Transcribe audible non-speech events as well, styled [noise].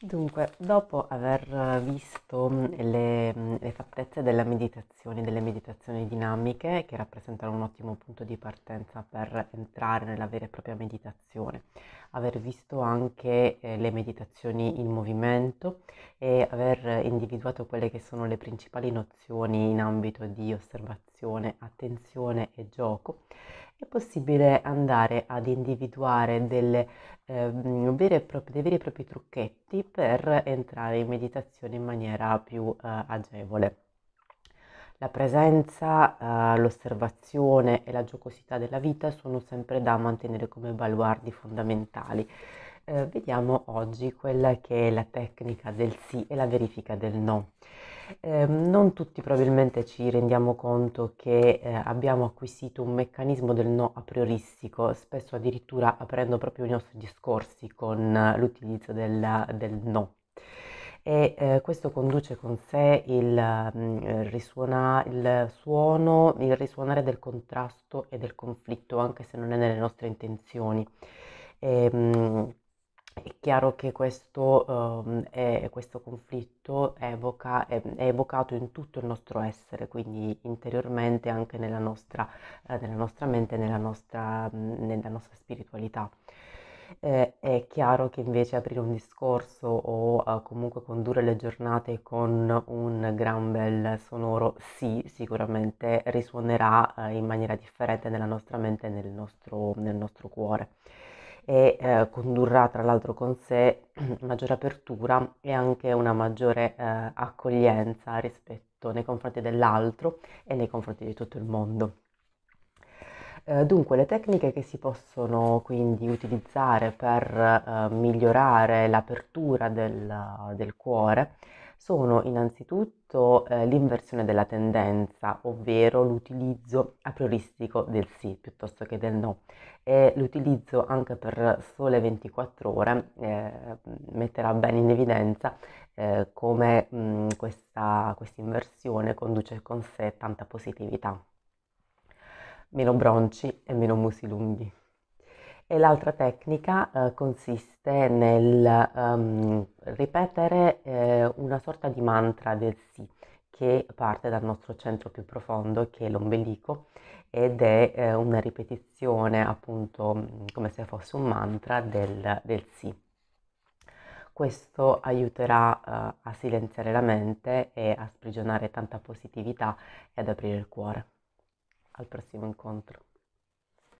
Dunque, dopo aver visto le, le, fattezze della meditazione, delle meditazioni dinamiche, che rappresentano un ottimo punto di partenza per entrare nella vera e propria meditazione, aver visto anche eh, le meditazioni in movimento e aver individuato quelle che sono le principali nozioni in ambito di osservazione, attenzione e gioco, è possibile andare ad individuare delle, eh, proprie, dei veri e propri trucchetti per entrare in meditazione in maniera più eh, agevole. La presenza, eh, l'osservazione e la giocosità della vita sono sempre da mantenere come baluardi fondamentali. Eh, vediamo oggi quella che è la tecnica del sì e la verifica del no. Ehm, non tutti probabilmente ci rendiamo conto che eh, abbiamo acquisito un meccanismo del no a prioristico, spesso addirittura aprendo proprio i nostri discorsi con eh, l'utilizzo della, del no e eh, questo conduce con sé il, mh, mm, risuona, il, suono, il risuonare del contrasto e del conflitto, anche se non è nelle nostre intenzioni. E, ehm, mh, è chiaro che questo, eh, è, questo conflitto evoca, è, ehm, è, evocato in tutto il nostro essere, quindi interiormente anche nella nostra, eh, nella nostra mente, nella nostra, nella nostra spiritualità. Eh, è chiaro che invece aprire un discorso o eh, comunque condurre le giornate con un gran bel sonoro, sì, sicuramente risuonerà eh, in maniera differente nella nostra mente e nel nostro, nel nostro cuore e eh, condurrà tra l'altro con sé [clears throat] maggiore apertura e anche una maggiore eh, accoglienza rispetto nei confronti dell'altro e nei confronti di tutto il mondo. Eh, dunque le tecniche che si possono quindi utilizzare per eh, migliorare l'apertura del, del cuore sono innanzitutto eh, l'inversione della tendenza, ovvero l'utilizzo a prioristico del sì piuttosto che del no e l'utilizzo anche per sole 24 ore eh, metterà bene in evidenza eh, come mh, questa inversione conduce con sé tanta positività. Meno bronci e meno musi lunghi. E l'altra tecnica eh, consiste nel um, ripetere eh, una sorta di mantra del sì che parte dal nostro centro più profondo che è l'ombelico ed è eh, una ripetizione appunto mm, come se fosse un mantra del, del sì. Questo aiuterà uh, a silenziare la mente e a sprigionare tanta positività e ad aprire il cuore. Al prossimo incontro.